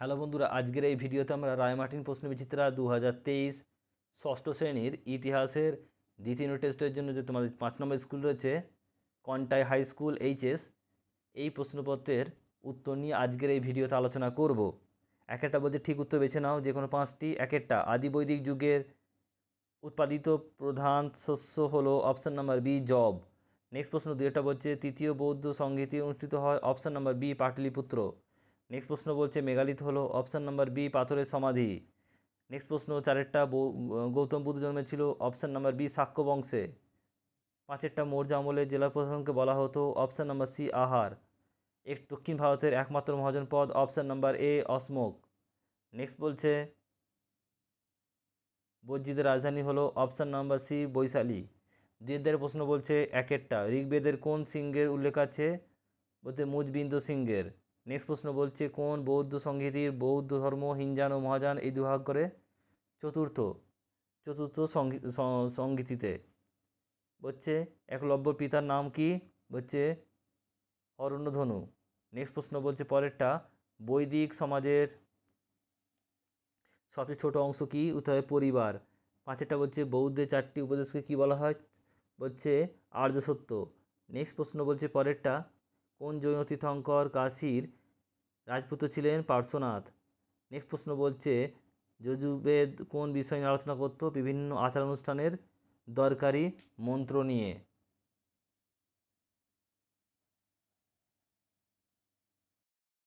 hello বন্ধুরা আজকের এই ভিডিওতে আমরা রায় মার্টিন প্রশ্নবিচিত্রা দু হাজার তেইশ ষষ্ঠ শ্রেণীর ইতিহাসের দ্বিতীয় টেস্টের জন্য যে তোমাদের পাঁচ নম্বর স্কুল রয়েছে কন্টাই হাই স্কুল এইচএস এই প্রশ্নপত্রের উত্তর নিয়ে আজকের এই ভিডিওতে আলোচনা করব এক একটা বলছে ঠিক উত্তর বেছে নাও যে কোনো পাঁচটি এক একটা আদিবৈদিক যুগের উৎপাদিত প্রধান শস্য হলো অপশান নাম্বার বি জব নেক্সট প্রশ্ন দুই একটা বলছে তৃতীয় বৌদ্ধ সংগীতি অনুষ্ঠিত হয় option number B Pataliputra next প্রশ্ন বলছে মেঘালিত হলো অপশান নাম্বার বি পাথরের সমাধি নেক্সট প্রশ্ন চারেরটা গৌতম বুদ্ধ জন্মেছিল অপশান নাম্বার বি সাক্ষ্য বংশে পাঁচেরটা মৌর্য আমলে জেলা প্রশাসনকে বলা হতো অপশান নাম্বার সি আহার এক দক্ষিণ ভারতের একমাত্র মহাজন পদ অপশান নাম্বার এ অসমোক নেক্সট বলছে বজ্জিদের রাজধানী হলো অপশান নাম্বার সি বৈশালী দুয়ের প্রশ্ন বলছে একেরটা ঋগ্বেদের কোন সিংহের উল্লেখ আছে বলতে মুজবিন্দ সিংহের নেক্সট প্রশ্ন বলছে কোন বৌদ্ধ সংহিতির বৌদ্ধ ধর্ম হিনজান ও মহাজান এই দুভাগ করে চতুর্থ চতুর্থ সংগীতিতে বলছে একলব্য পিতার নাম কি বলছে অরণ্যধনু নেক্সট প্রশ্ন বলছে পরেরটা বৈদিক সমাজের সবচেয়ে ছোট অংশ কি উত্তর পরিবার পাঁচেরটা বলছে বৌদ্ধের চারটি উপদেশকে কি বলা হয় বলছে আর্য সত্য নেক্সট প্রশ্ন বলছে পরেরটা কোন জৈন তীর্থঙ্কর কাশীর রাজপুত্র ছিলেন পার্শ্বনাথ নেক্সট প্রশ্ন বলছে যজুবেদ কোন বিষয় নিয়ে আলোচনা করত বিভিন্ন আচার অনুষ্ঠানের দরকারি মন্ত্র নিয়ে